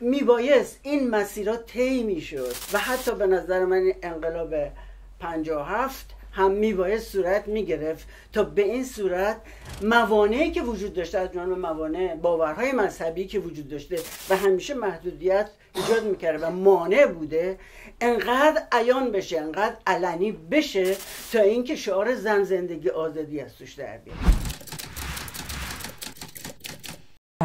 میبایست این مسیرها طی میشد و حتی به نظر من انقلاب 57 هم میبایست صورت میگرفت تا به این صورت موانعی که وجود داشته از جانب موانع باورهای مذهبی که وجود داشته و همیشه محدودیت ایجاد میکرده و مانع بوده انقدر عیان بشه انقدر علنی بشه تا اینکه شعار زن زندگی آزادی از توش در بیاد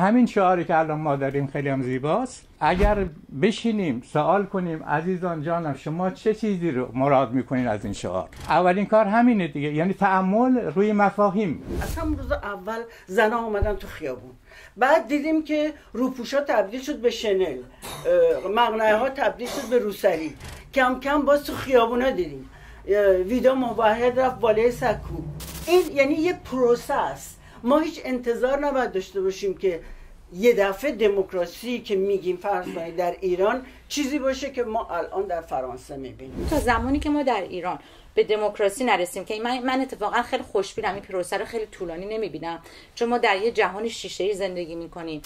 همین شعاری که الان ما داریم خیلی هم زیباست اگر بشینیم سوال کنیم عزیزان جانم شما چه چیزی رو مراد میکنین از این شعار اولین کار همینه دیگه یعنی تعمل روی مفاهیم از همون روز اول زن آمدن تو خیابون بعد دیدیم که روپوشا تبدیل شد به شنل مغنه ها تبدیل شد به روسری کم کم باز تو خیابون ها دیدیم ویدا مباهد رفت بالای سکو این یعنی یه پروسه است ما هیچ انتظار نباید داشته باشیم که یه دفعه دموکراسی که میگیم فرض در ایران چیزی باشه که ما الان در فرانسه میبینیم تا زمانی که ما در ایران به دموکراسی نرسیم که من من اتفاقا خیلی خوشبینم این پروسه رو خیلی طولانی نمیبینم چون ما در یه جهان شیشه ای زندگی میکنیم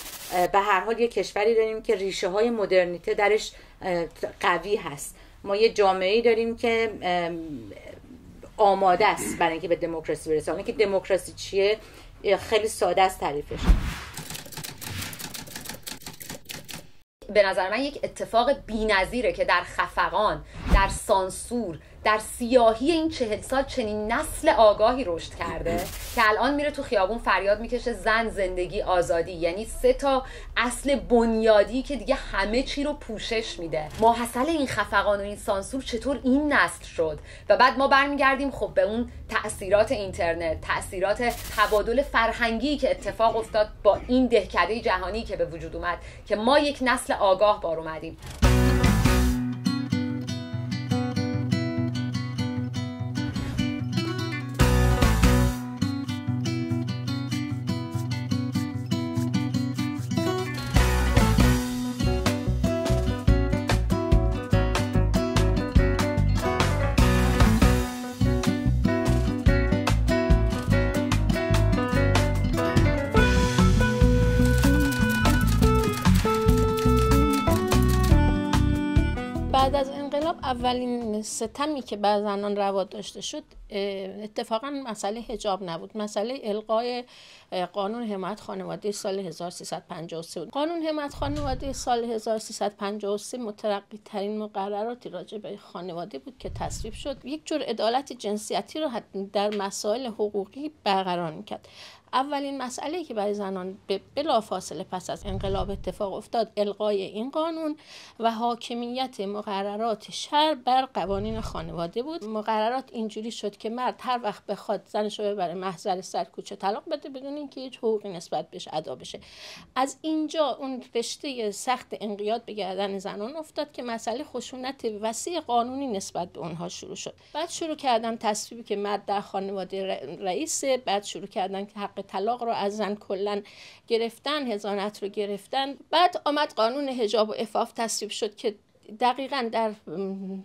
به هر حال یه کشوری داریم که ریشه های مدرنیته درش قوی هست ما یه جامعه ای داریم که آماده است برای اینکه به دموکراسی برسه که دموکراسی چیه خیلی ساده از تعریفش به نظر من یک اتفاق بی‌نظیره که در خفقان در سانسور در سیاهی این چهل سال چنین نسل آگاهی رشد کرده که الان میره تو خیابون فریاد میکشه زن زندگی آزادی یعنی سه تا اصل بنیادی که دیگه همه چی رو پوشش میده ماحصل این خفقان و این سانسور چطور این نسل شد و بعد ما برمیگردیم خب به اون تاثیرات اینترنت تاثیرات تبادل فرهنگی که اتفاق افتاد با این دهکده جهانی که به وجود اومد که ما یک نسل آگاه بار اومدیم اولین ستمی که به زنان روا داشته شد اتفاقا مسئله حجاب نبود مسئله القای قانون حمایت خانواده سال 1353 بود قانون حمایت خانواده سال 1353 مترقی ترین مقرراتی راجع به خانواده بود که تصویب شد یک جور عدالت جنسیتی را در مسائل حقوقی برقرار میکرد اولین مسئله که برای زنان بلا فاصله پس از انقلاب اتفاق افتاد القای این قانون و حاکمیت مقررات شر بر قوانین خانواده بود مقررات اینجوری شد که مرد هر وقت بخواد زنش رو ببره محضر سر کوچه طلاق بده بدون اینکه هیچ حقوقی نسبت بهش ادا بشه از اینجا اون رشته سخت انقیاد به گردن زنان افتاد که مسئله خشونت وسیع قانونی نسبت به اونها شروع شد بعد شروع کردن تصویبی که مرد در خانواده رئیس بعد شروع کردن که حق طلاق رو از زن کلا گرفتن هزانت رو گرفتن بعد آمد قانون هجاب و افاف تصویب شد که دقیقا در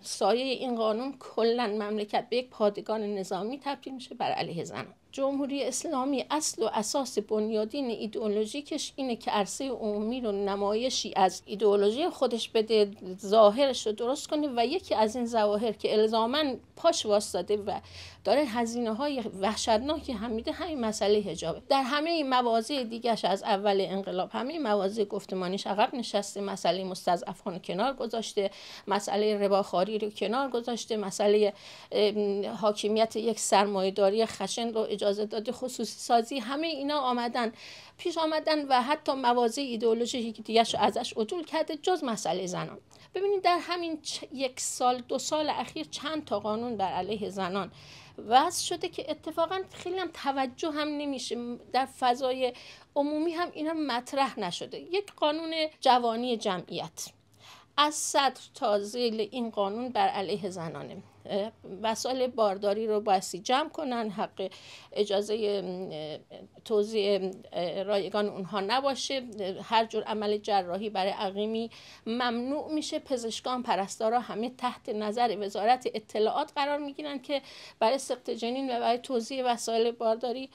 سایه این قانون کلا مملکت به یک پادگان نظامی تبدیل میشه بر علیه زن جمهوری اسلامی اصل و اساس بنیادین ایدئولوژیکش اینه که عرصه عمومی رو نمایشی از ایدئولوژی خودش بده ظاهرش رو درست کنه و یکی از این ظواهر که الزامن پاش واسداده و داره هزینه های وحشتناکی هم میده همین مسئله حجابه در همه مواضع دیگرش از اول انقلاب همه مواضع گفتمانیش عقب نشسته مسئله مستضعفان کنار گذاشته مسئله رباخاری رو کنار گذاشته مسئله حاکمیت یک سرمایهداری خشن رو اجازه داده خصوصی سازی همه اینا آمدن پیش آمدن و حتی مواضع ایدئولوژیکی که دیگرش ازش عدول کرده جز مسئله زنان ببینید در همین یک سال دو سال اخیر چند تا قانون در علیه زنان وضع شده که اتفاقا خیلی هم توجه هم نمیشه در فضای عمومی هم اینا مطرح نشده یک قانون جوانی جمعیت از صدر تا زیل این قانون بر علیه زنانه وسایل بارداری رو بایستی جمع کنن حق اجازه توزیع رایگان اونها نباشه هر جور عمل جراحی برای عقیمی ممنوع میشه پزشکان پرستارا همه تحت نظر وزارت اطلاعات قرار میگیرن که برای سقط جنین و برای توزیع وسایل بارداری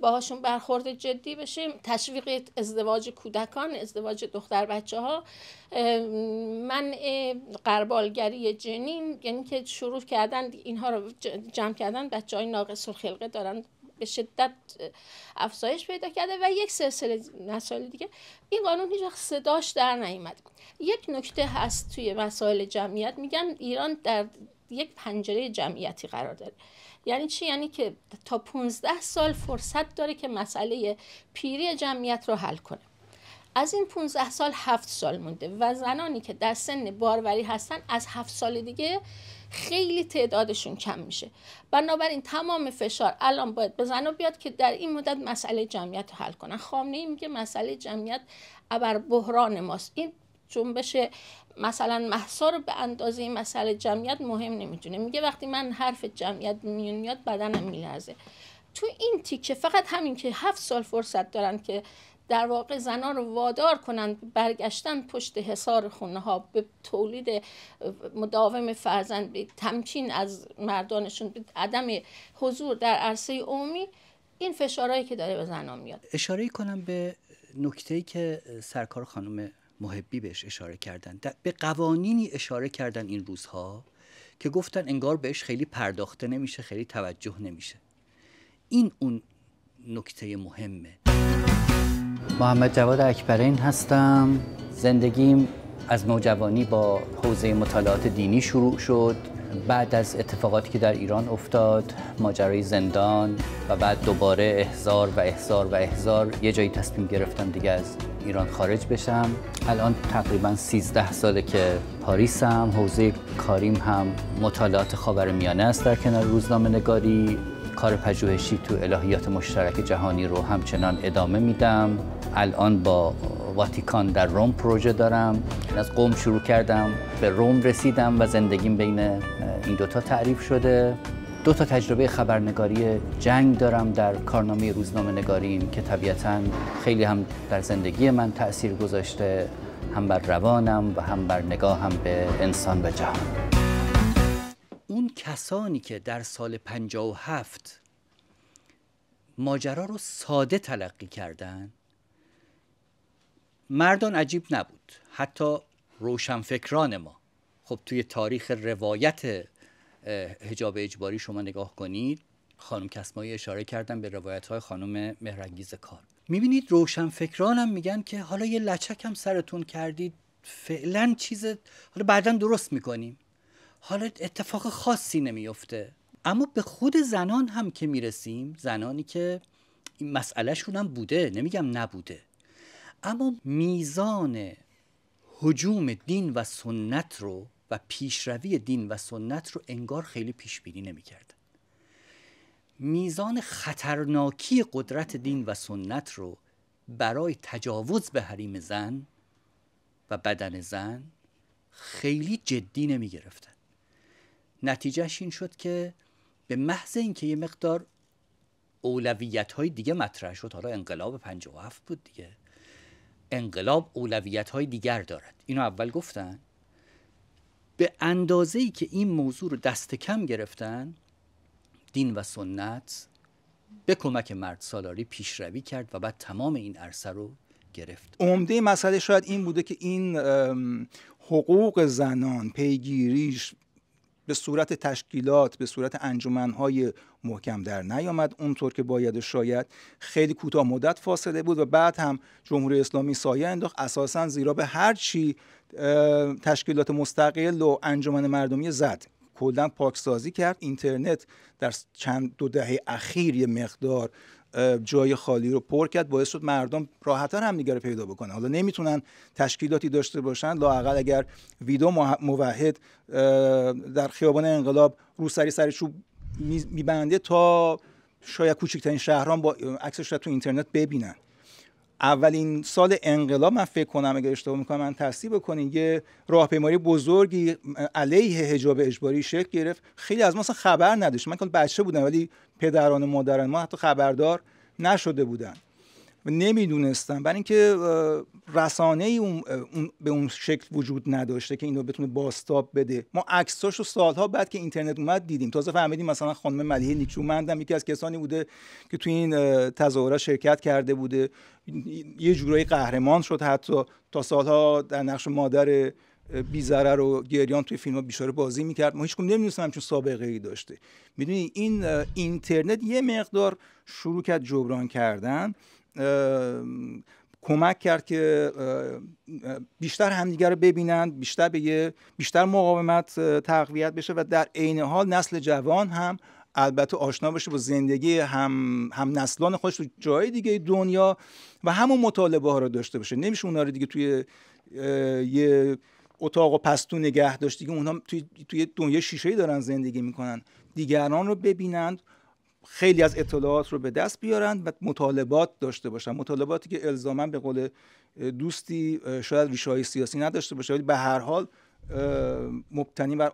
باهاشون برخورد جدی بشه تشویق ازدواج کودکان ازدواج دختر بچه ها من قربالگری جنین یعنی که شروع کردن اینها رو جمع کردن بچه های ناقص خلقه دارن به شدت افزایش پیدا کرده و یک سلسله مسائل دیگه این قانون هیچ وقت صداش در نیامد یک نکته هست توی مسائل جمعیت میگن ایران در یک پنجره جمعیتی قرار داره یعنی چی یعنی که تا 15 سال فرصت داره که مسئله پیری جمعیت رو حل کنه از این 15 سال هفت سال مونده و زنانی که در سن باروری هستن از 7 سال دیگه خیلی تعدادشون کم میشه بنابراین تمام فشار الان باید به بیاد که در این مدت مسئله جمعیت رو حل کنن خامنه ای میگه مسئله جمعیت ابر بحران ماست این جنبش مثلا محسا رو به اندازه این مسئله جمعیت مهم نمیدونه میگه وقتی من حرف جمعیت میون میاد بدنم میلرزه تو این تیکه فقط همین که هفت سال فرصت دارن که در واقع زنان رو وادار کنند برگشتن پشت حصار خونه ها به تولید مداوم فرزند به تمکین از مردانشون به عدم حضور در عرصه عمومی این فشارهایی که داره به زنان میاد اشاره کنم به ای که سرکار خانم محبی بهش اشاره کردن به قوانینی اشاره کردن این روزها که گفتن انگار بهش خیلی پرداخته نمیشه خیلی توجه نمیشه این اون نکته مهمه محمد جواد اکبرین هستم زندگیم از نوجوانی با حوزه مطالعات دینی شروع شد بعد از اتفاقاتی که در ایران افتاد ماجرای زندان و بعد دوباره احزار و احزار و احزار یه جایی تصمیم گرفتم دیگه از ایران خارج بشم الان تقریبا 13 ساله که پاریسم حوزه کاریم هم مطالعات خاورمیانه است در کنار روزنامه نگاری کار پژوهشی تو الهیات مشترک جهانی رو همچنان ادامه میدم الان با واتیکان در روم پروژه دارم از قوم شروع کردم به روم رسیدم و زندگیم بین این دوتا تعریف شده دو تا تجربه خبرنگاری جنگ دارم در کارنامه روزنامه نگاریم که طبیعتا خیلی هم در زندگی من تاثیر گذاشته هم بر روانم و هم بر نگاهم به انسان و جهان اون کسانی که در سال 57 ماجرا رو ساده تلقی کردن مردان عجیب نبود حتی روشنفکران ما خب توی تاریخ روایت هجاب اجباری شما نگاه کنید خانم کسمایی اشاره کردن به روایت های خانم مهرنگیز کار میبینید روشنفکران هم میگن که حالا یه لچک هم سرتون کردید فعلا چیز حالا بعدا درست میکنیم حالا اتفاق خاصی نمیفته اما به خود زنان هم که میرسیم زنانی که این مسئلهشون هم بوده نمیگم نبوده اما میزان حجوم دین و سنت رو و پیشروی دین و سنت رو انگار خیلی پیش بینی نمیکردن میزان خطرناکی قدرت دین و سنت رو برای تجاوز به حریم زن و بدن زن خیلی جدی نمی گرفتن نتیجهش این شد که به محض اینکه یه مقدار اولویت های دیگه مطرح شد حالا انقلاب 57 بود دیگه انقلاب اولویت های دیگر دارد اینو اول گفتن به اندازه ای که این موضوع رو دست کم گرفتن دین و سنت به کمک مرد سالاری پیشروی کرد و بعد تمام این عرصه رو گرفت عمده مسئله شاید این بوده که این حقوق زنان پیگیریش به صورت تشکیلات به صورت انجمنهای محکم در نیامد اونطور که باید شاید خیلی کوتاه مدت فاصله بود و بعد هم جمهوری اسلامی سایه انداخت اساسا زیرا به هر چی تشکیلات مستقل و انجمن مردمی زد کلا پاکسازی کرد اینترنت در چند دو دهه اخیر یه مقدار جای خالی رو پر کرد باعث شد مردم راحتتر هم رو پیدا بکنن حالا نمیتونن تشکیلاتی داشته باشن لاقل اگر ویدو موحد در خیابان انقلاب سری سر چوب میبنده تا شاید کوچکترین شهران با عکسش رو تو اینترنت ببینن اولین سال انقلاب من فکر کنم اگر اشتباه میکنم من تصدیق بکنین یه راهپیمایی بزرگی علیه حجاب اجباری شکل گرفت خیلی از ما اصلا خبر نداشت من که بچه بودم ولی پدران و مادران ما حتی خبردار نشده بودن نمیدونستم برای اینکه رسانه ای اون به اون شکل وجود نداشته که این رو بتونه باستاب بده ما عکساش رو سالها بعد که اینترنت اومد دیدیم تازه فهمیدیم مثلا خانم نیکشون مندم یکی از کسانی بوده که توی این تظاهرات شرکت کرده بوده یه جورایی قهرمان شد حتی تا سالها در نقش مادر بیزره و گریان توی فیلم ها بازی میکرد ما کم نمیدونستم همچون سابقه ای داشته میدونی این اینترنت یه مقدار شروع کرد جبران کردن کمک کرد که بیشتر همدیگر رو ببینند بیشتر به یه بیشتر مقاومت تقویت بشه و در عین حال نسل جوان هم البته آشنا بشه با زندگی هم, هم نسلان خودش تو جای دیگه دنیا و همون مطالبه ها رو داشته باشه نمیشه اونا رو دیگه توی یه اتاق و پستو نگه داشت دیگه اونها توی, توی دنیا شیشهی دارن زندگی میکنن دیگران رو ببینند خیلی از اطلاعات رو به دست بیارن و مطالبات داشته باشن مطالباتی که الزاما به قول دوستی شاید ریشه سیاسی نداشته باشه ولی به هر حال مبتنی بر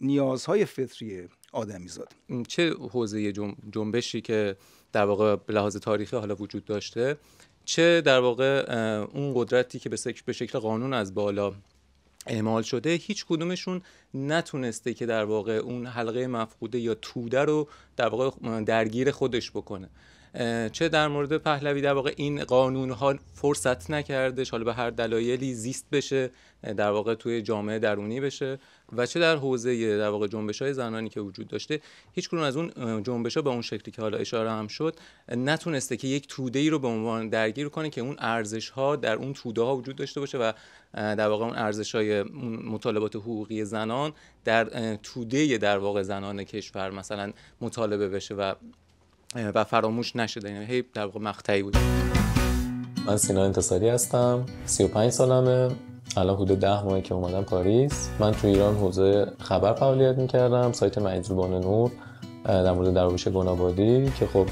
نیازهای فطری آدمی زاد چه حوزه جنبشی که در واقع به لحاظ تاریخی حالا وجود داشته چه در واقع اون قدرتی که به شکل قانون از بالا اعمال شده هیچ کدومشون نتونسته که در واقع اون حلقه مفقوده یا توده رو در واقع درگیر خودش بکنه چه در مورد پهلوی در واقع این قانون ها فرصت نکردش حالا به هر دلایلی زیست بشه در واقع توی جامعه درونی بشه و چه در حوزه در واقع جنبش های زنانی که وجود داشته هیچ کنون از اون جنبش ها به اون شکلی که حالا اشاره هم شد نتونسته که یک توده ای رو به عنوان درگیر کنه که اون ارزش ها در اون توده ها وجود داشته باشه و در واقع اون ارزش های مطالبات حقوقی زنان در توده در واقع زنان کشور مثلا مطالبه بشه و و فراموش نشده این یعنی هی در واقع مقطعی بود من سینا انتصاری هستم 35 سالمه الان حدود ده ماهی که اومدم پاریس من تو ایران حوزه خبر فعالیت میکردم سایت مجذوبان نور در مورد درویش گنابادی که خب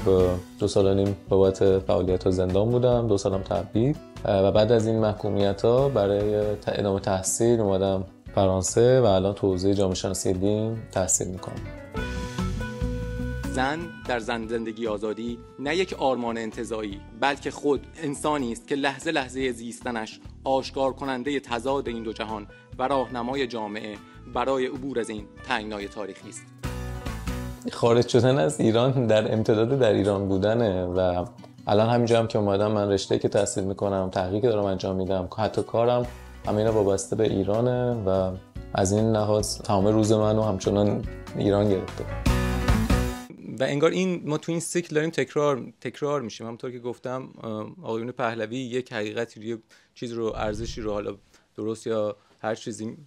دو سال و نیم بابت فعالیت ها زندان بودم دو سالم تبدیل و بعد از این محکومیت ها برای ادامه تحصیل اومدم فرانسه و الان تو حوزه جامعه شناسی دین تحصیل میکنم زن در زن زندگی آزادی نه یک آرمان انتظایی بلکه خود انسانی است که لحظه لحظه زیستنش آشکار کننده تضاد این دو جهان و راهنمای جامعه برای عبور از این تنگنای تاریخی است خارج شدن از ایران در امتداد در ایران بودنه و الان همینجا هم که اومدم من رشته که تحصیل میکنم تحقیق دارم انجام میدم حتی کارم همینا وابسته به ایرانه و از این لحاظ تمام روز منو همچنان ایران گرفته و انگار این ما تو این سیکل داریم تکرار تکرار میشیم همونطور که گفتم آقایون پهلوی یک حقیقتی یه چیز رو ارزشی رو حالا درست یا هر چیزی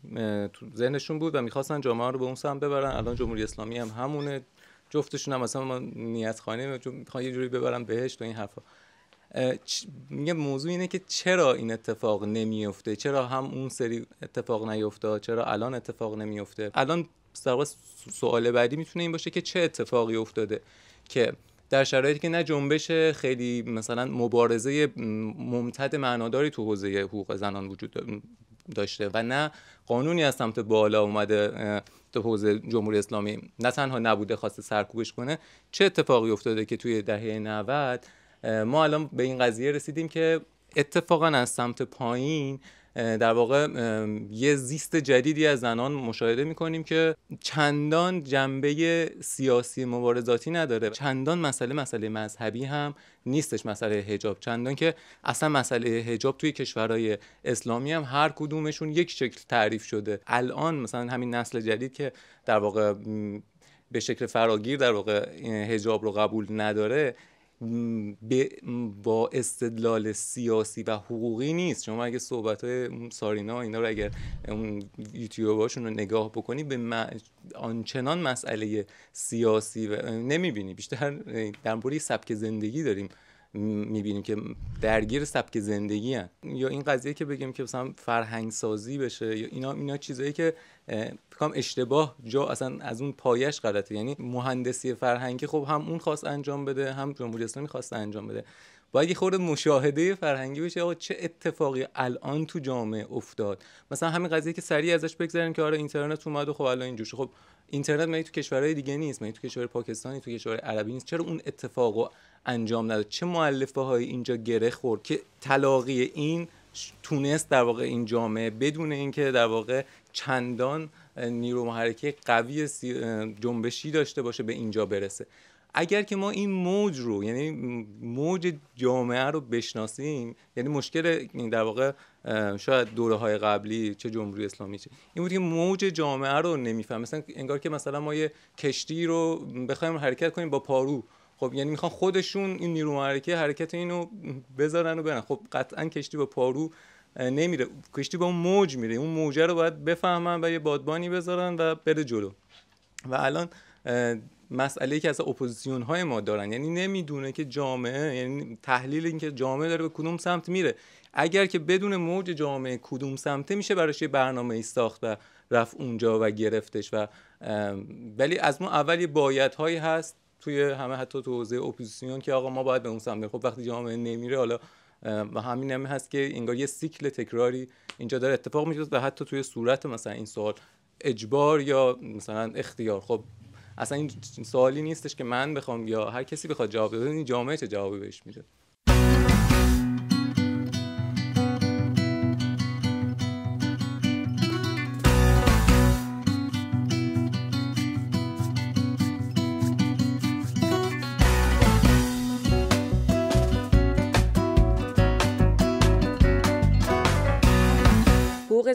تو ذهنشون بود و میخواستن جامعه رو به اون سمت ببرن الان جمهوری اسلامی هم همونه جفتشون هم مثلا من نیت خانه میخوان یه جوری ببرم بهش تو این حرفا میگه موضوع اینه که چرا این اتفاق نمیفته چرا هم اون سری اتفاق نیفته چرا الان اتفاق نمیفته الان در سوال بعدی میتونه این باشه که چه اتفاقی افتاده که در شرایطی که نه جنبش خیلی مثلا مبارزه ممتد معناداری تو حوزه حقوق زنان وجود داشته و نه قانونی از سمت بالا اومده تو حوزه جمهوری اسلامی نه تنها نبوده خواسته سرکوبش کنه چه اتفاقی افتاده که توی دهه 90 ما الان به این قضیه رسیدیم که اتفاقا از سمت پایین در واقع یه زیست جدیدی از زنان مشاهده میکنیم که چندان جنبه سیاسی مبارزاتی نداره چندان مسئله مسئله مذهبی هم نیستش مسئله هجاب چندان که اصلا مسئله هجاب توی کشورهای اسلامی هم هر کدومشون یک شکل تعریف شده الان مثلا همین نسل جدید که در واقع به شکل فراگیر در واقع هجاب رو قبول نداره با استدلال سیاسی و حقوقی نیست شما اگه صحبت های سارینا اینا رو اگر یوتیوب رو نگاه بکنی به م... آنچنان مسئله سیاسی و نمیبینی بیشتر در سبک زندگی داریم میبینیم که درگیر سبک زندگی هن. یا این قضیه که بگیم که مثلا فرهنگ سازی بشه یا اینا اینا چیزایی که کام اشتباه جا اصلا از اون پایش غلطه یعنی مهندسی فرهنگی خب هم اون خواست انجام بده هم جمهوری اسلامی خواست انجام بده باید یه خورده مشاهده فرهنگی بشه آقا چه اتفاقی الان تو جامعه افتاد مثلا همین قضیه که سریع ازش بگذریم که آره اینترنت اومد و خب الان اینجوری خب اینترنت مگه تو کشورهای دیگه نیست مگه تو کشور پاکستانی تو کشور عربی نیست چرا اون اتفاقو انجام نداد چه معلفه های اینجا گره خورد که تلاقی این تونست در واقع این جامعه بدون اینکه در واقع چندان نیرو محرکه قوی جنبشی داشته باشه به اینجا برسه اگر که ما این موج رو یعنی موج جامعه رو بشناسیم یعنی مشکل در واقع شاید دوره های قبلی چه جمهوری اسلامی چه این بود که موج جامعه رو نمیفهم مثلا انگار که مثلا ما یه کشتی رو بخوایم حرکت کنیم با پارو خب یعنی میخوان خودشون این نیرو محرکه حرکت اینو بذارن و برن خب قطعا کشتی با پارو نمیره کشتی با اون موج میره اون موجه رو باید بفهمن و یه بادبانی بذارن و بره جلو و الان مسئله که از اپوزیسیون های ما دارن یعنی نمیدونه که جامعه یعنی تحلیل اینکه جامعه داره به کدوم سمت میره اگر که بدون موج جامعه کدوم سمته میشه براش یه برنامه ای ساخت و رفت اونجا و گرفتش و ولی از ما اولی هایی هست توی همه حتی تو حوزه اپوزیسیون که آقا ما باید به اون سمت خب وقتی جامعه نمیره حالا و همین هم هست که انگار یه سیکل تکراری اینجا داره اتفاق میفته و حتی توی صورت مثلا این سوال اجبار یا مثلا اختیار خب اصلا این سوالی نیستش که من بخوام یا هر کسی بخواد جواب بده این جامعه چه جوابی بهش میده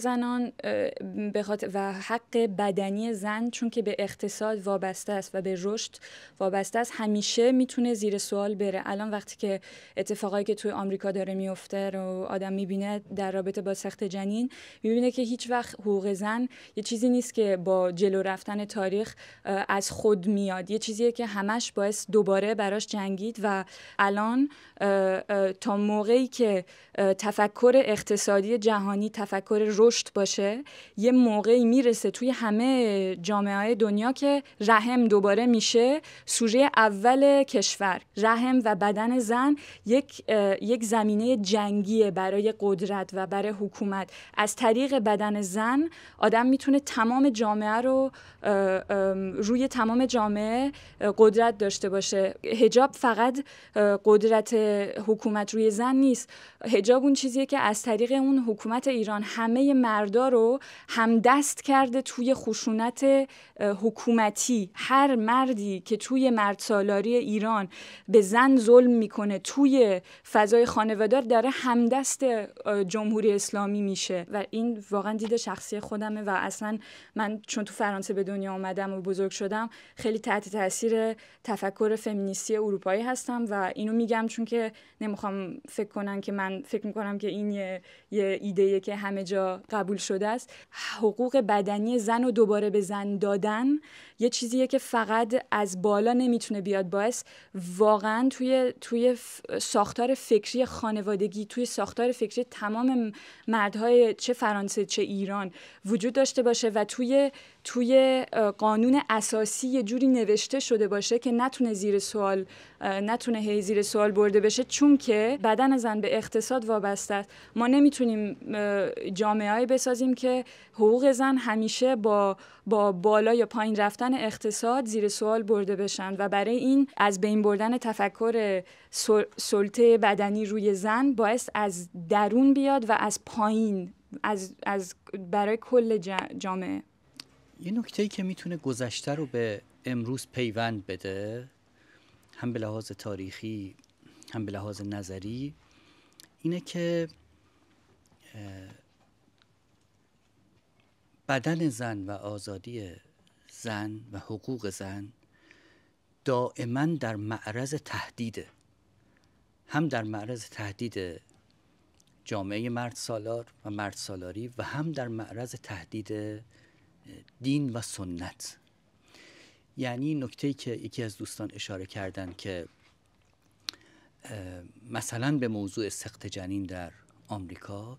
زنان و حق بدنی زن چون که به اقتصاد وابسته است و به رشد وابسته است همیشه میتونه زیر سوال بره الان وقتی که اتفاقایی که توی آمریکا داره میفته رو آدم میبینه در رابطه با سخت جنین میبینه که هیچ وقت حقوق زن یه چیزی نیست که با جلو رفتن تاریخ از خود میاد یه چیزیه که همش باعث دوباره براش جنگید و الان تا موقعی که تفکر اقتصادی جهانی تفکر رشد رشد باشه یه موقعی میرسه توی همه جامعه های دنیا که رحم دوباره میشه سوژه اول کشور رحم و بدن زن یک, یک زمینه جنگیه برای قدرت و برای حکومت از طریق بدن زن آدم میتونه تمام جامعه رو روی تمام جامعه قدرت داشته باشه هجاب فقط قدرت حکومت روی زن نیست هجاب اون چیزیه که از طریق اون حکومت ایران همه مردا رو همدست کرده توی خشونت حکومتی هر مردی که توی مردسالاری ایران به زن ظلم میکنه توی فضای خانوادار داره همدست جمهوری اسلامی میشه و این واقعا دید شخصی خودمه و اصلا من چون تو فرانسه به دنیا آمدم و بزرگ شدم خیلی تحت تاثیر تفکر فمینیستی اروپایی هستم و اینو میگم چون که نمیخوام فکر کنم که من فکر میکنم که این یه, یه که همه جا قبول شده است حقوق بدنی زن و دوباره به زن دادن یه چیزیه که فقط از بالا نمیتونه بیاد باعث واقعا توی توی ساختار فکری خانوادگی توی ساختار فکری تمام مردهای چه فرانسه چه ایران وجود داشته باشه و توی توی قانون اساسی یه جوری نوشته شده باشه که نتونه زیر سوال نتونه هی زیر سوال برده بشه چون که بدن زن به اقتصاد وابسته است ما نمیتونیم جامعه بسازیم که حقوق زن همیشه با با بالا یا پایین رفتن اقتصاد زیر سوال برده بشن و برای این از بین بردن تفکر سلطه بدنی روی زن باعث از درون بیاد و از پایین از, از برای کل جامعه یه نکته که میتونه گذشته رو به امروز پیوند بده هم به لحاظ تاریخی هم به لحاظ نظری اینه که بدن زن و آزادی زن و حقوق زن دائما در معرض تهدیده هم در معرض تهدید جامعه مرد سالار و مرد سالاری و هم در معرض تهدید دین و سنت یعنی نکته که یکی از دوستان اشاره کردن که مثلا به موضوع سخت جنین در آمریکا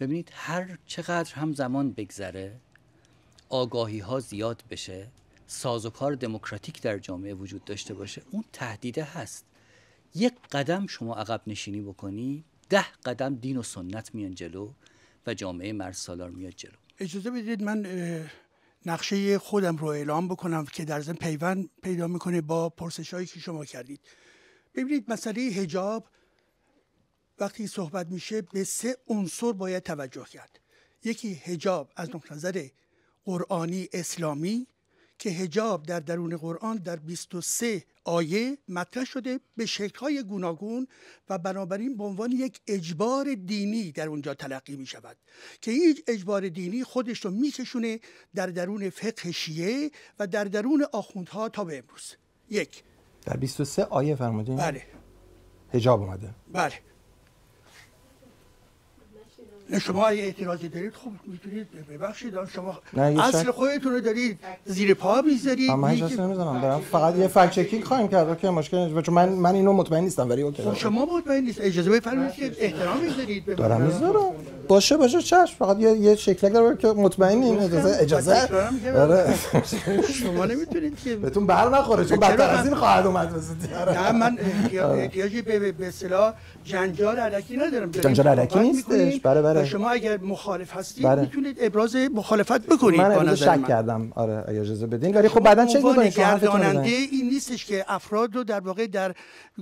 ببینید هر چقدر هم زمان بگذره آگاهی ها زیاد بشه سازوکار دموکراتیک در جامعه وجود داشته باشه اون تهدیده هست یک قدم شما عقب نشینی بکنی ده قدم دین و سنت میان جلو و جامعه مرسالار میاد جلو اجازه بدید من نقشه خودم رو اعلام بکنم که در ضمن پیوند پیدا میکنه با پرسش هایی که شما کردید ببینید مسئله هجاب وقتی صحبت میشه به سه عنصر باید توجه کرد یکی هجاب از نظر قرآنی اسلامی که هجاب در درون قرآن در 23 آیه مطرح شده به شکل‌های گوناگون و بنابراین به عنوان یک اجبار دینی در اونجا تلقی می شود که این اجبار دینی خودش رو میکشونه در درون فقه شیعه و در درون آخوندها تا به امروز یک در 23 آیه فرمودین بله هجاب اومده بله شما اگه اعتراضی دارید خب میتونید ببخشید شما اصل خودتون رو دارید زیر پا میذارید من هیچ نمیذارم دارم فقط یه فکت چکینگ خواهیم کرد که مشکل چون من من اینو مطمئن نیستم ولی اوکی خب، شما مطمئن نیست اجازه بفرمایید که احترام میذارید دارم میذارم باشه باشه چشم فقط یه یه شکلک داره که مطمئنیم خب، اجازه اجازه آره. شما نمیتونید که بهتون بر نخوره چون بدتر خب، از این خواهد اومد آره. نه من آره. احتیاجی به به اصطلاح جنجال علکی ندارم جنجال علکی نیستش برای برای بله، بله. شما اگر مخالف هستید بله. میتونید ابراز مخالفت بکنید من اجازه شک کردم آره اجازه بدین ولی خب بعدا چه می‌کنید گرداننده این نیستش که افراد رو در واقع در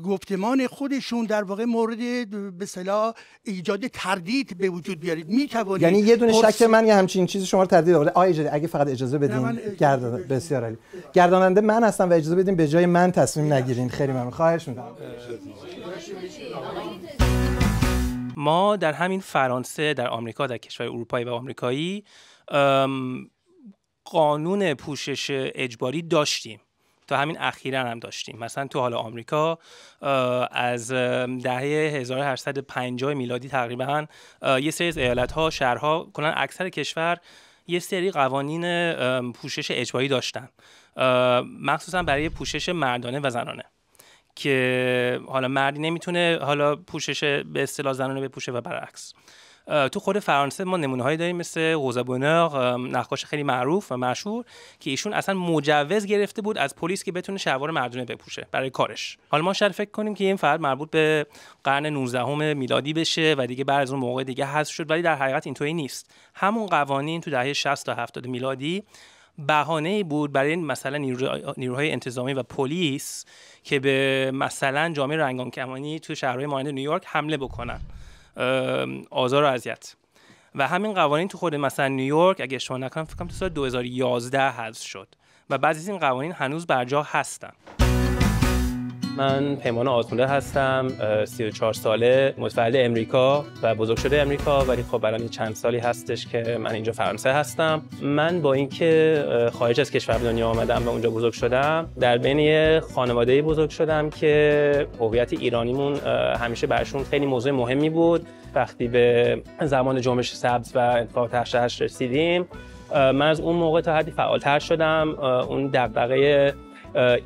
گفتمان خودشون در واقع مورد به اصطلاح ایجاد تردید به وجود وجود می یعنی یه دونه شک من یه همچین چیزی شما رو تردید آورده اجازه اگه فقط اجازه بدین گردان بسیار گرداننده من هستم و اجازه بدین به جای من تصمیم نگیرین خیلی ممنون خواهش می‌کنم ما در همین فرانسه در آمریکا در کشور اروپایی و آمریکایی قانون پوشش اجباری داشتیم همین اخیرا هم داشتیم مثلا تو حالا آمریکا از دهه 1850 میلادی تقریبا یه سری از ایالت ها شهرها کلا اکثر کشور یه سری قوانین پوشش اجباری داشتن مخصوصا برای پوشش مردانه و زنانه که حالا مردی نمیتونه حالا پوشش به اصطلاح زنانه بپوشه و برعکس تو خود فرانسه ما نمونه هایی داریم مثل غوزابونر نقاش خیلی معروف و مشهور که ایشون اصلا مجوز گرفته بود از پلیس که بتونه شلوار مردونه بپوشه برای کارش حالا ما شاید فکر کنیم که این فقط مربوط به قرن 19 میلادی بشه و دیگه بعد از اون موقع دیگه حذف شد ولی در حقیقت اینطوری نیست همون قوانین تو دهه 60 تا 70 میلادی بهانه بود برای مثلا نیروهای انتظامی و پلیس که به مثلا جامعه رنگان کمانی تو شهرهای مانند نیویورک حمله بکنن آزار و اذیت و همین قوانین تو خود مثلا نیویورک اگه شما نکنم فکر تو سال 2011 حذف شد و بعضی از این قوانین هنوز بر جا هستن من پیمان آزموده هستم 34 ساله متولد امریکا و بزرگ شده امریکا ولی خب الان چند سالی هستش که من اینجا فرانسه هستم من با اینکه خارج از کشور دنیا آمدم و اونجا بزرگ شدم در بین یه خانواده بزرگ شدم که هویت ایرانیمون همیشه برشون خیلی موضوع مهمی بود وقتی به زمان جنبش سبز و انتفاق تحت رسیدیم من از اون موقع تا حدی فعالتر شدم اون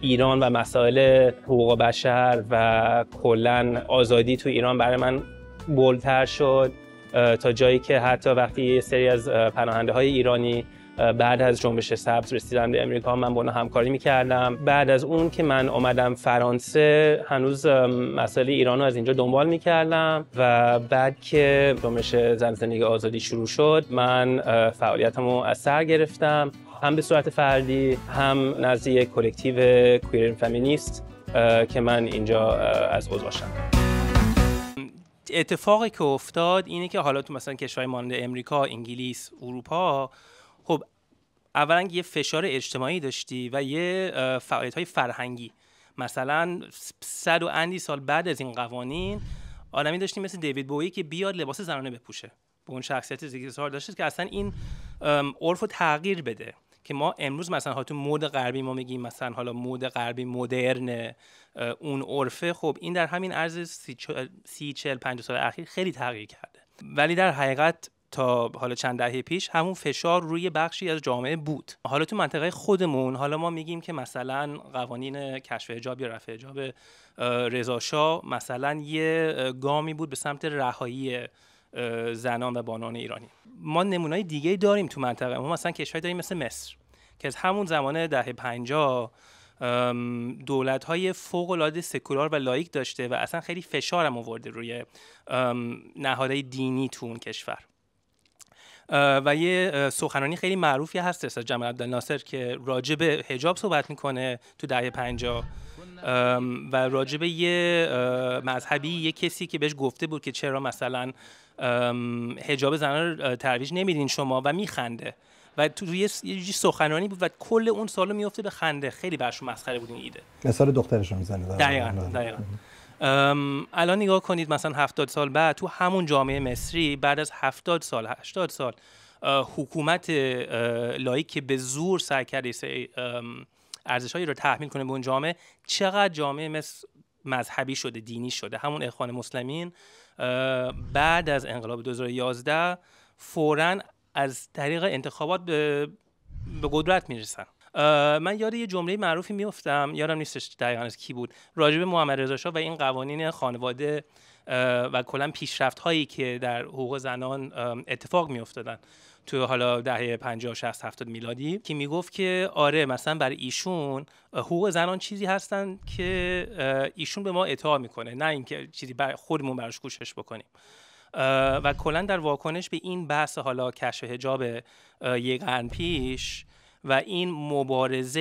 ایران و مسائل حقوق بشر و کلا آزادی تو ایران برای من بلتر شد تا جایی که حتی وقتی یه سری از پناهنده های ایرانی بعد از جنبش سبز رسیدن به امریکا من با همکاری میکردم بعد از اون که من آمدم فرانسه هنوز مسئله ایران رو از اینجا دنبال میکردم و بعد که جنبش زندگی آزادی شروع شد من فعالیتم رو از سر گرفتم هم به صورت فردی هم نزد یک کلکتیو کویر فمینیست که من اینجا از عضو باشم اتفاقی که افتاد اینه که حالا تو مثلا کشورهای مانند امریکا، انگلیس، اروپا خب اولا یه فشار اجتماعی داشتی و یه فعالیت های فرهنگی مثلا صد و اندی سال بعد از این قوانین آدمی داشتیم مثل دیوید بویی که بیاد لباس زنانه بپوشه به اون شخصیت زیگزار داشت که اصلا این عرف رو تغییر بده که ما امروز مثلا ها تو مود غربی ما میگیم مثلا حالا مود غربی مدرن اون عرفه خب این در همین عرض سی چل پنج سال اخیر خیلی تغییر کرده ولی در حقیقت تا حالا چند دهه پیش همون فشار روی بخشی از جامعه بود حالا تو منطقه خودمون حالا ما میگیم که مثلا قوانین کشف حجاب یا رفع حجاب رضاشاه مثلا یه گامی بود به سمت رهایی زنان و بانان ایرانی ما نمونای دیگه داریم تو منطقه ما مثلا کشوری داریم مثل مصر که از همون زمان دهه 50 دولت های فوق العاده سکولار و لایک داشته و اصلا خیلی فشارم آورده روی نهادهای دینی تو اون کشور و یه سخنرانی خیلی معروفی هست از جمال عبدالناصر که راجب حجاب صحبت میکنه تو دهه 50 و راجب یه مذهبی یه کسی که بهش گفته بود که چرا مثلا هجاب زنان رو ترویج نمیدین شما و میخنده و تو یه سخنرانی بود و کل اون سالو میفته به خنده خیلی برشون مسخره بود این ایده مثال دخترشون میزنه دقیقا آره. الان نگاه کنید مثلا هفتاد سال بعد تو همون جامعه مصری بعد از هفتاد سال هشتاد سال حکومت لایک که به زور سعی کرده ارزشهایی رو تحمیل کنه به اون جامعه چقدر جامعه مثل مذهبی شده دینی شده همون اخوان مسلمین بعد از انقلاب 2011 فورا از طریق انتخابات به, به قدرت میرسن من یاد یه جمله معروفی میفتم یادم نیستش دقیقا از کی بود راجب محمد رضا و این قوانین خانواده و کلا پیشرفت هایی که در حقوق زنان اتفاق می تو حالا دهه 50 60 70 میلادی که میگفت که آره مثلا برای ایشون حقوق زنان چیزی هستن که ایشون به ما اعطا میکنه نه اینکه چیزی بر خودمون براش کوشش بکنیم و کلا در واکنش به این بحث حالا کشف حجاب یک قرن پیش و این مبارزه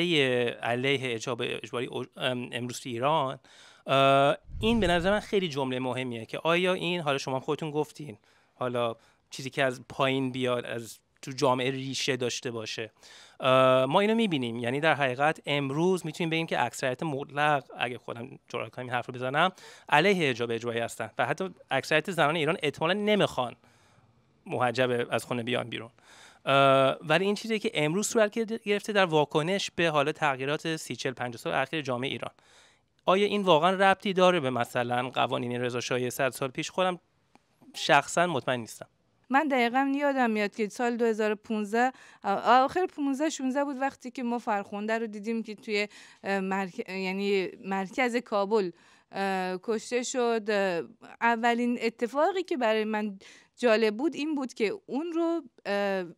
علیه حجاب اجباری امروز ایران این به نظر من خیلی جمله مهمیه که آیا این حالا شما خودتون گفتین حالا چیزی که از پایین بیاد از تو جامعه ریشه داشته باشه ما اینو میبینیم یعنی در حقیقت امروز میتونیم بگیم که اکثریت مطلق اگه خودم جرأت کنم این حرف رو بزنم علیه حجاب اجباری هستن و حتی اکثریت زنان ایران احتمالا نمیخوان محجب از خونه بیان بیرون ولی این چیزی که امروز صورت گرفته در واکنش به حال تغییرات سی چل پنج سال اخیر جامعه ایران آیا این واقعا ربطی داره به مثلا قوانین رضا شاهی 100 سال پیش خودم شخصا مطمئن نیستم من دقیقا یادم میاد که سال 2015 آخر 15 16 بود وقتی که ما فرخونده رو دیدیم که توی یعنی مرکز کابل کشته شد اولین اتفاقی که برای من جالب بود این بود که اون رو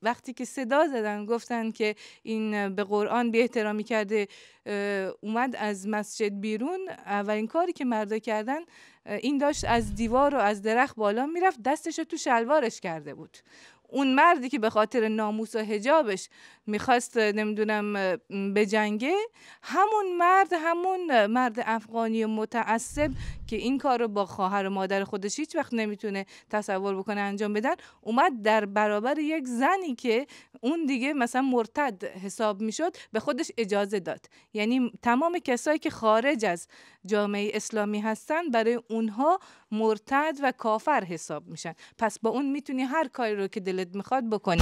وقتی که صدا زدن گفتن که این به قرآن بی احترامی کرده اومد از مسجد بیرون اولین کاری که مردا کردن این داشت از دیوار و از درخت بالا میرفت دستش رو تو شلوارش کرده بود اون مردی که به خاطر ناموس و هجابش میخواست نمیدونم بجنگه همون مرد همون مرد افغانی متعصب که این کار رو با خواهر و مادر خودش هیچ وقت نمیتونه تصور بکنه انجام بدن اومد در برابر یک زنی که اون دیگه مثلا مرتد حساب میشد به خودش اجازه داد یعنی تمام کسایی که خارج از جامعه اسلامی هستن برای اونها مرتد و کافر حساب میشن پس با اون میتونی هر کاری رو که دل دلت میخواد بکنی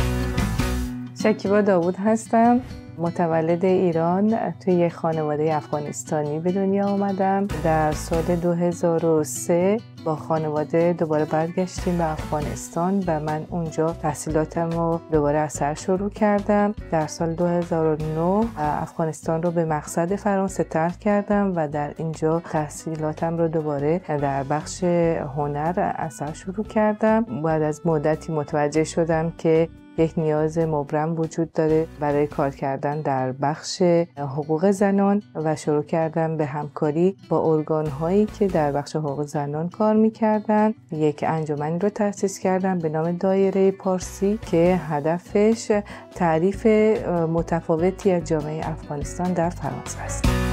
شکیبا داوود هستم متولد ایران توی یه خانواده افغانستانی به دنیا آمدم در سال 2003 با خانواده دوباره برگشتیم به افغانستان و من اونجا تحصیلاتم رو دوباره از سر شروع کردم در سال 2009 افغانستان رو به مقصد فرانسه ترک کردم و در اینجا تحصیلاتم رو دوباره در بخش هنر از سر شروع کردم بعد از مدتی متوجه شدم که یک نیاز مبرم وجود داره برای کار کردن در بخش حقوق زنان و شروع کردن به همکاری با ارگان هایی که در بخش حقوق زنان کار کردن یک انجمنی رو تأسیس کردن به نام دایره پارسی که هدفش تعریف متفاوتی از جامعه افغانستان در فرانسه است.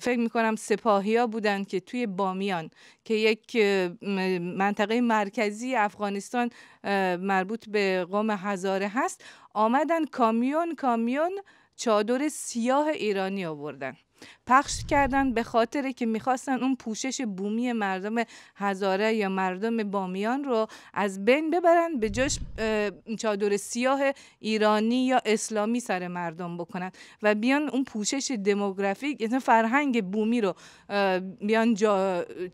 فکر میکنم سپاهیا بودند که توی بامیان که یک منطقه مرکزی افغانستان مربوط به قوم هزاره هست آمدن کامیون کامیون چادر سیاه ایرانی آوردن پخش کردن به خاطر که میخواستن اون پوشش بومی مردم هزاره یا مردم بامیان رو از بین ببرن به جاش چادر سیاه ایرانی یا اسلامی سر مردم بکنن و بیان اون پوشش دموگرافیک یعنی فرهنگ بومی رو بیان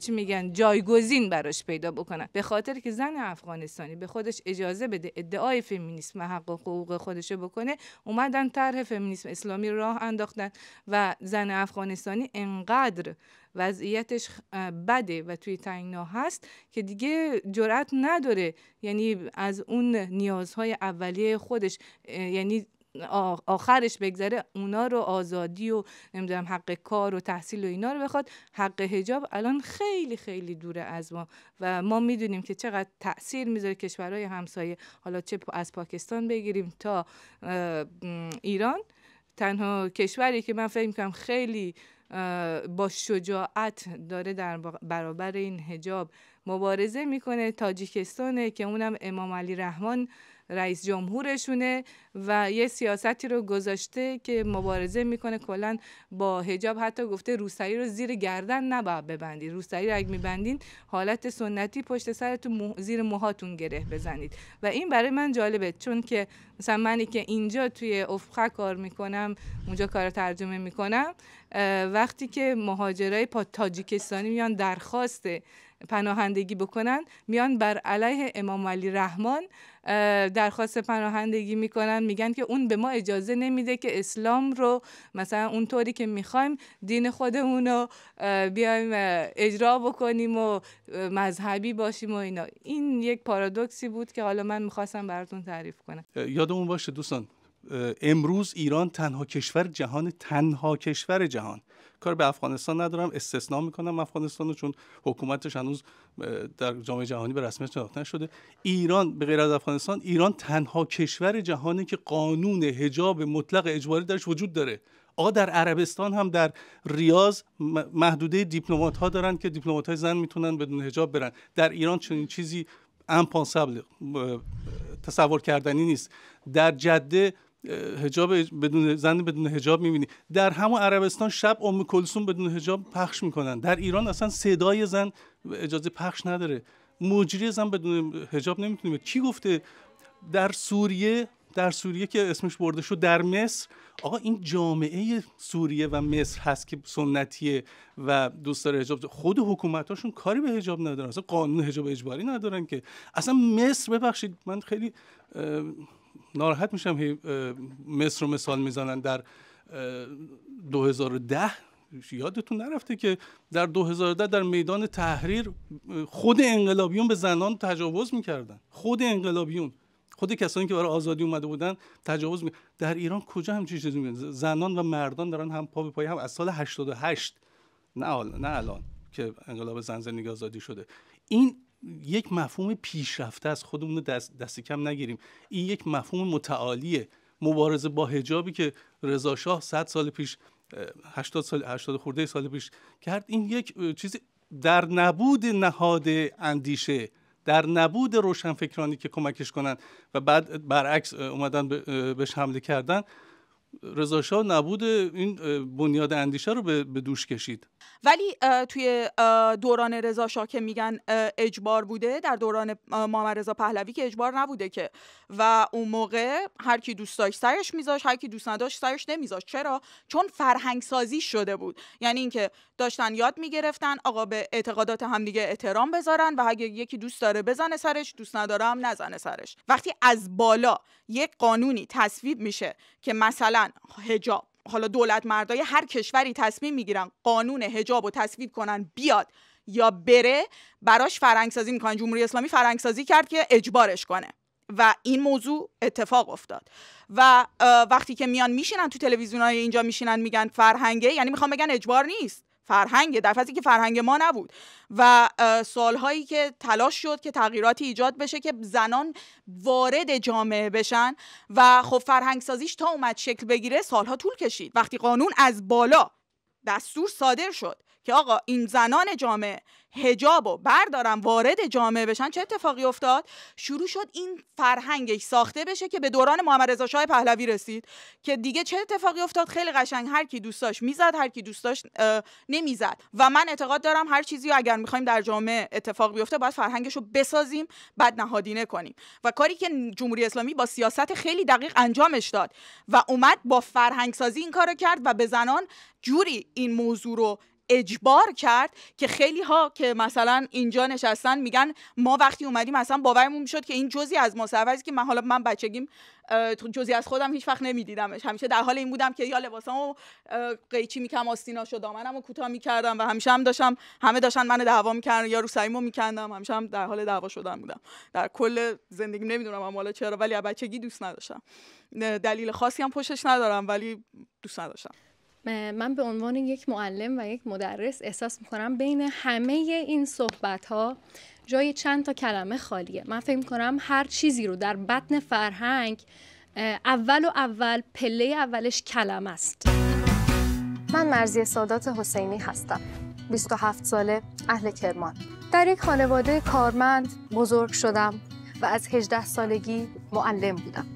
چی میگن جایگزین براش پیدا بکنن به خاطر که زن افغانستانی به خودش اجازه بده ادعای فمینیسم و حق و حقوق خودش بکنه اومدن طرح فمینیسم اسلامی راه انداختن و زن افغانستانی انقدر وضعیتش بده و توی تنگنا هست که دیگه جرأت نداره یعنی از اون نیازهای اولیه خودش یعنی آخرش بگذره اونا رو آزادی و نمیدونم حق کار و تحصیل و اینا رو بخواد حق هجاب الان خیلی خیلی دوره از ما و ما میدونیم که چقدر تاثیر میذاره کشورهای همسایه حالا چه از پاکستان بگیریم تا ایران تنها کشوری که من فکر میکنم خیلی با شجاعت داره در برابر این هجاب مبارزه میکنه تاجیکستانه که اونم امام علی رحمان رئیس جمهورشونه و یه سیاستی رو گذاشته که مبارزه میکنه کلا با هجاب حتی گفته روسری رو زیر گردن نباید ببندید روسری رو اگه میبندین حالت سنتی پشت سرتون مو... زیر موهاتون گره بزنید و این برای من جالبه چون که مثلا منی که اینجا توی افخه کار میکنم اونجا کار ترجمه میکنم وقتی که مهاجرای پا تاجیکستانی میان درخواست پناهندگی بکنن میان بر علیه امام علی رحمان درخواست پناهندگی میکنن میگن که اون به ما اجازه نمیده که اسلام رو مثلا اون طوری که میخوایم دین خودمون رو بیایم اجرا بکنیم و مذهبی باشیم و اینا این یک پارادوکسی بود که حالا من میخواستم براتون تعریف کنم یادمون باشه دوستان امروز ایران تنها کشور جهان تنها کشور جهان کار به افغانستان ندارم استثنا میکنم افغانستان رو چون حکومتش هنوز در جامعه جهانی به رسمیت شناخته نشده ایران به غیر از افغانستان ایران تنها کشور جهانی که قانون حجاب مطلق اجباری درش وجود داره آقا در عربستان هم در ریاض محدوده دیپلمات ها دارن که دیپلمات های زن میتونن بدون حجاب برن در ایران چنین چیزی امپانسبل تصور کردنی نیست در جده هجاب بدون زن بدون هجاب میبینی در همون عربستان شب ام کلسوم بدون هجاب پخش میکنن در ایران اصلا صدای زن اجازه پخش نداره مجری زن بدون هجاب نمیتونیم کی گفته در سوریه در سوریه که اسمش برده شد در مصر آقا این جامعه سوریه و مصر هست که سنتیه و دوست داره حجاب خود حکومتاشون کاری به حجاب ندارن اصلا قانون حجاب اجباری ندارن که اصلا مصر ببخشید من خیلی ناراحت میشم هی مصر رو مثال میزنن در 2010 یادتون نرفته که در 2010 در میدان تحریر خود انقلابیون به زنان تجاوز میکردن خود انقلابیون خود کسانی که برای آزادی اومده بودن تجاوز می... در ایران کجا همچین چیزی زنان و مردان دارن هم پا به پای هم از سال 88 نه الان نه الان که انقلاب زن زندگی آزادی شده این یک مفهوم پیشرفته از خودمون دست, دست کم نگیریم این یک مفهوم متعالیه مبارزه با هجابی که رضا شاه 100 سال پیش 80 سال 80 خورده سال پیش کرد این یک چیزی در نبود نهاد اندیشه در نبود روشنفکرانی که کمکش کنن و بعد برعکس اومدن بهش حمله کردن رزاشا نبود این بنیاد اندیشه رو به دوش کشید ولی توی دوران رضا که میگن اجبار بوده در دوران محمد رزا پهلوی که اجبار نبوده که و اون موقع هر کی دوست داشت سرش میذاشت هر کی دوست نداشت سرش نمیذاشت چرا چون فرهنگ سازی شده بود یعنی اینکه داشتن یاد میگرفتن آقا به اعتقادات همدیگه احترام بذارن و اگه یکی دوست داره بزنه سرش دوست نداره هم نزنه سرش وقتی از بالا یک قانونی تصویب میشه که مثلا حجاب حالا دولت مردای هر کشوری تصمیم میگیرن قانون هجاب و تصویب کنن بیاد یا بره براش فرنگسازی میکنن جمهوری اسلامی فرنگسازی کرد که اجبارش کنه و این موضوع اتفاق افتاد و وقتی که میان میشینن تو تلویزیون های اینجا میشینن میگن فرهنگه یعنی میخوام بگن اجبار نیست فرهنگ در فصلی که فرهنگ ما نبود و سالهایی که تلاش شد که تغییراتی ایجاد بشه که زنان وارد جامعه بشن و خب فرهنگ سازیش تا اومد شکل بگیره سالها طول کشید وقتی قانون از بالا دستور صادر شد که آقا این زنان جامعه هجاب و بردارن وارد جامعه بشن چه اتفاقی افتاد شروع شد این فرهنگش ساخته بشه که به دوران محمد رضا شاه پهلوی رسید که دیگه چه اتفاقی افتاد خیلی قشنگ هر کی دوست داشت میزد هر کی دوست داشت نمیزد و من اعتقاد دارم هر چیزی اگر میخوایم در جامعه اتفاق بیفته باید فرهنگش رو بسازیم بعد نهادینه کنیم و کاری که جمهوری اسلامی با سیاست خیلی دقیق انجامش داد و اومد با فرهنگ سازی این کارو کرد و به زنان جوری این موضوع رو اجبار کرد که خیلی ها که مثلا اینجا نشستن میگن ما وقتی اومدیم اصلا باورمون میشد که این جزی از مصوبه که من حالا من بچگیم جزی از خودم هیچ وقت نمیدیدمش همیشه در حال این بودم که یا لباسامو قیچی میکم آستیناشو دامنمو کوتاه میکردم و همیشه هم داشتم همه داشتن منو دعوا میکردن یا روسریمو میکندم همیشه هم در حال دعوا شدن بودم در کل زندگی نمیدونم اما حالا چرا ولی بچگی دوست نداشتم دلیل خاصی هم پشتش ندارم ولی دوست نداشتم من به عنوان یک معلم و یک مدرس احساس میکنم بین همه این صحبت ها جای چند تا کلمه خالیه من فکر میکنم هر چیزی رو در بطن فرهنگ اول و اول پله اولش کلمه است من مرزی سادات حسینی هستم 27 ساله اهل کرمان در یک خانواده کارمند بزرگ شدم و از 18 سالگی معلم بودم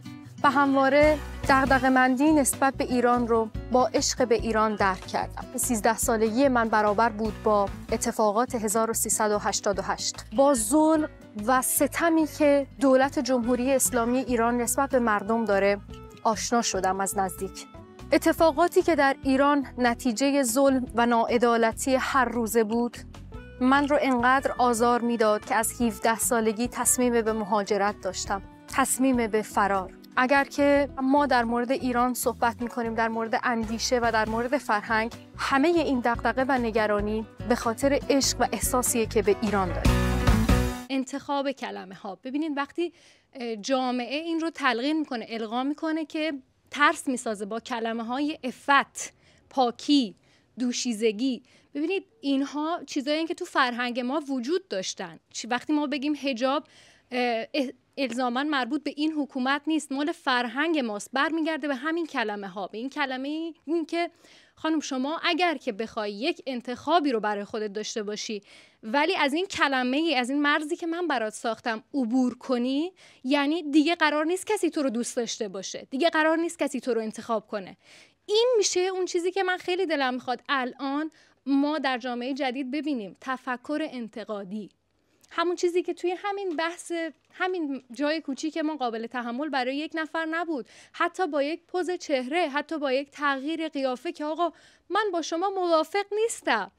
به همواره دقدق مندی نسبت به ایران رو با عشق به ایران درک کردم 13 سالگی من برابر بود با اتفاقات 1388 با ظلم و ستمی که دولت جمهوری اسلامی ایران نسبت به مردم داره آشنا شدم از نزدیک اتفاقاتی که در ایران نتیجه ظلم و ناعدالتی هر روزه بود من رو انقدر آزار میداد که از 17 سالگی تصمیم به مهاجرت داشتم تصمیم به فرار اگر که ما در مورد ایران صحبت می کنیم در مورد اندیشه و در مورد فرهنگ همه این دقدقه و نگرانی به خاطر عشق و احساسیه که به ایران داریم انتخاب کلمه ها ببینید وقتی جامعه این رو تلقین میکنه القا میکنه که ترس میسازه با کلمه های افت پاکی دوشیزگی ببینید اینها چیزایی که تو فرهنگ ما وجود داشتن وقتی ما بگیم هجاب الزاما مربوط به این حکومت نیست مال فرهنگ ماست برمیگرده به همین کلمه ها به این کلمه این که خانم شما اگر که بخوای یک انتخابی رو برای خودت داشته باشی ولی از این کلمه ای از این مرزی که من برات ساختم عبور کنی یعنی دیگه قرار نیست کسی تو رو دوست داشته باشه دیگه قرار نیست کسی تو رو انتخاب کنه این میشه اون چیزی که من خیلی دلم میخواد الان ما در جامعه جدید ببینیم تفکر انتقادی همون چیزی که توی همین بحث همین جای کوچیک ما قابل تحمل برای یک نفر نبود حتی با یک پوز چهره حتی با یک تغییر قیافه که آقا من با شما موافق نیستم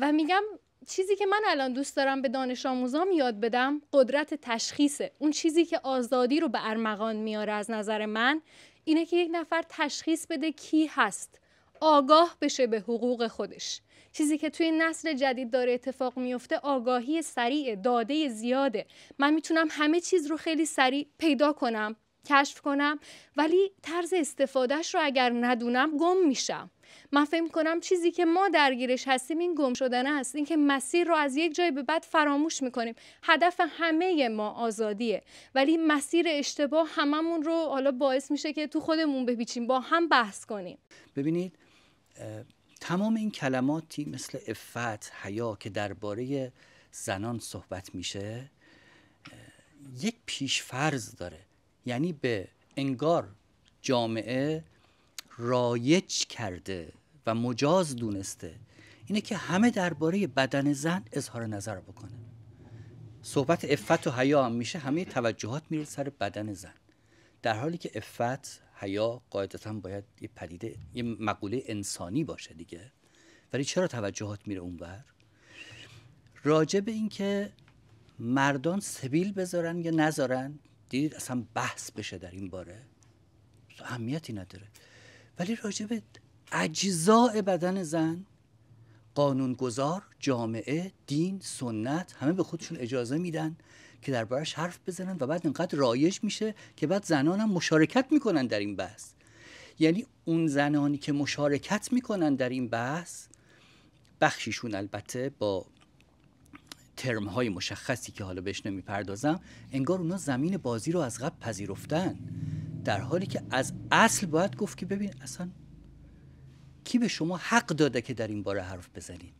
و میگم چیزی که من الان دوست دارم به دانش آموزام یاد بدم قدرت تشخیصه اون چیزی که آزادی رو به ارمغان میاره از نظر من اینه که یک نفر تشخیص بده کی هست آگاه بشه به حقوق خودش چیزی که توی نسل جدید داره اتفاق میفته آگاهی سریع داده زیاده من میتونم همه چیز رو خیلی سریع پیدا کنم کشف کنم ولی طرز استفادهش رو اگر ندونم گم میشم من فکر کنم چیزی که ما درگیرش هستیم این گم شدن است اینکه مسیر رو از یک جای به بعد فراموش میکنیم هدف همه ما آزادیه ولی مسیر اشتباه هممون رو حالا باعث میشه که تو خودمون بپیچیم با هم بحث کنیم ببینید تمام این کلماتی مثل افت حیا که درباره زنان صحبت میشه یک فرض داره یعنی به انگار جامعه رایج کرده و مجاز دونسته اینه که همه درباره بدن زن اظهار نظر بکنه صحبت افت و حیا هم میشه همه توجهات میره سر بدن زن در حالی که افت حیا قاعدتا باید یه پدیده یه مقوله انسانی باشه دیگه ولی چرا توجهات میره اونور راجع به اینکه مردان سبیل بذارن یا نذارن دیدید اصلا بحث بشه در این باره اهمیتی نداره ولی راجع به اجزاء بدن زن قانونگذار جامعه دین سنت همه به خودشون اجازه میدن که دربارش حرف بزنن و بعد اینقدر رایج میشه که بعد زنان هم مشارکت میکنن در این بحث یعنی اون زنانی که مشارکت میکنن در این بحث بخشیشون البته با ترم های مشخصی که حالا بهش نمیپردازم انگار اونا زمین بازی رو از قبل پذیرفتن در حالی که از اصل باید گفت که ببین اصلا کی به شما حق داده که در این باره حرف بزنید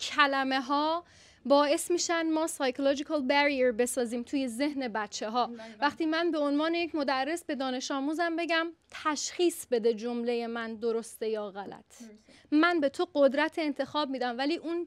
کلمه ها باعث میشن ما سایکولوژیکال بریر بسازیم توی ذهن بچه ها بله، بله. وقتی من به عنوان یک مدرس به دانش آموزم بگم تشخیص بده جمله من درسته یا غلط من به تو قدرت انتخاب میدم ولی اون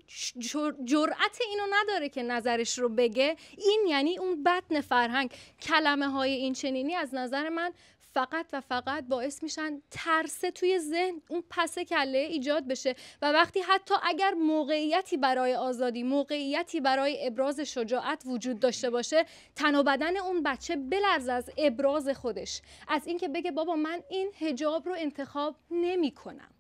جرأت اینو نداره که نظرش رو بگه این یعنی اون بدن فرهنگ کلمه های این چنینی از نظر من فقط و فقط باعث میشن ترس توی ذهن اون پس کله ایجاد بشه و وقتی حتی اگر موقعیتی برای آزادی موقعیتی برای ابراز شجاعت وجود داشته باشه تن و بدن اون بچه بلرز از ابراز خودش از اینکه بگه بابا من این هجاب رو انتخاب نمی کنم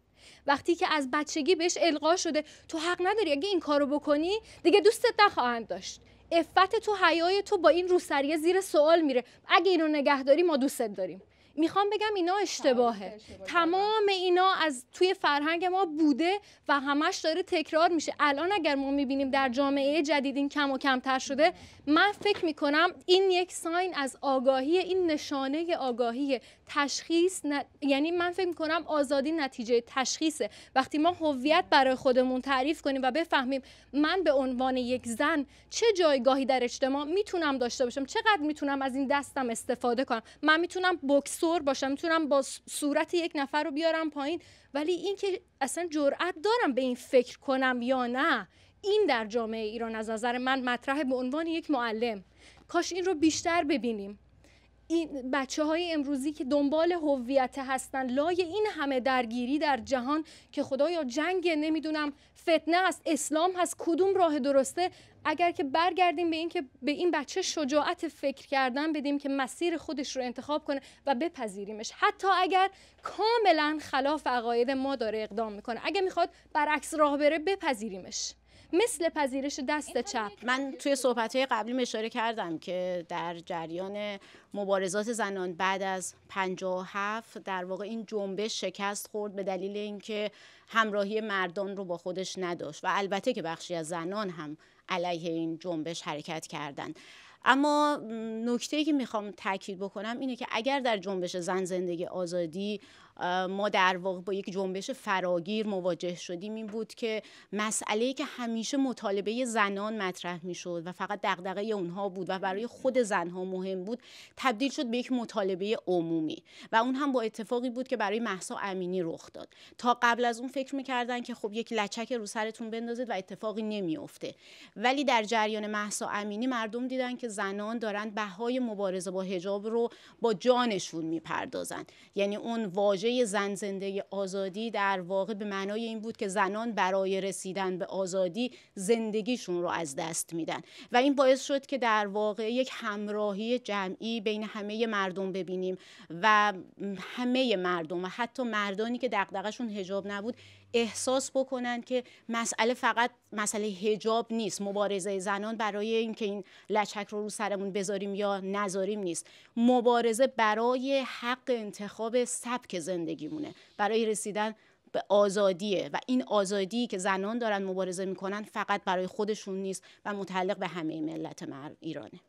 وقتی که از بچگی بهش القا شده تو حق نداری اگه این کارو بکنی دیگه دوستت نخواهند داشت افت تو حیای تو با این روسریه زیر سوال میره اگه اینو نگهداری ما دوستت داریم میخوام بگم اینا اشتباهه آره، تمام اینا از توی فرهنگ ما بوده و همش داره تکرار میشه الان اگر ما میبینیم در جامعه جدید این کم و کمتر شده من فکر میکنم این یک ساین از آگاهی این نشانه آگاهی تشخیص یعنی من فکر میکنم آزادی نتیجه تشخیصه وقتی ما هویت برای خودمون تعریف کنیم و بفهمیم من به عنوان یک زن چه جایگاهی در اجتماع میتونم داشته باشم چقدر میتونم از این دستم استفاده کنم من میتونم بکس سر باشم میتونم با صورت یک نفر رو بیارم پایین ولی اینکه اصلا جرأت دارم به این فکر کنم یا نه این در جامعه ایران از نظر من مطرح به عنوان یک معلم کاش این رو بیشتر ببینیم این بچه های امروزی که دنبال هویت هستن لای این همه درگیری در جهان که خدایا جنگ نمیدونم فتنه است اسلام هست کدوم راه درسته اگر که برگردیم به این که به این بچه شجاعت فکر کردن بدیم که مسیر خودش رو انتخاب کنه و بپذیریمش حتی اگر کاملا خلاف عقاید ما داره اقدام میکنه اگر میخواد برعکس راه بره بپذیریمش مثل پذیرش دست چپ من توی صحبت های قبلی اشاره کردم که در جریان مبارزات زنان بعد از 57 در واقع این جنبش شکست خورد به دلیل اینکه همراهی مردان رو با خودش نداشت و البته که بخشی از زنان هم علیه این جنبش حرکت کردند اما نکته که میخوام تاکید بکنم اینه که اگر در جنبش زن زندگی آزادی ما در واقع با یک جنبش فراگیر مواجه شدیم این بود که مسئله که همیشه مطالبه زنان مطرح میشد و فقط دغدغه اونها بود و برای خود زنها مهم بود تبدیل شد به یک مطالبه عمومی و اون هم با اتفاقی بود که برای محسا امینی رخ داد تا قبل از اون فکر میکردن که خب یک لچک رو سرتون بندازید و اتفاقی نمیافته ولی در جریان محسا امینی مردم دیدن که زنان دارن بهای مبارزه با حجاب رو با جانشون میپردازن یعنی اون واژه واژه زن زنده آزادی در واقع به معنای این بود که زنان برای رسیدن به آزادی زندگیشون رو از دست میدن و این باعث شد که در واقع یک همراهی جمعی بین همه مردم ببینیم و همه مردم و حتی مردانی که دقدقشون حجاب نبود احساس بکنن که مسئله فقط مسئله هجاب نیست مبارزه زنان برای اینکه این لچک رو رو سرمون بذاریم یا نذاریم نیست مبارزه برای حق انتخاب سبک زندگیمونه برای رسیدن به آزادیه و این آزادی که زنان دارن مبارزه میکنن فقط برای خودشون نیست و متعلق به همه ملت ایرانه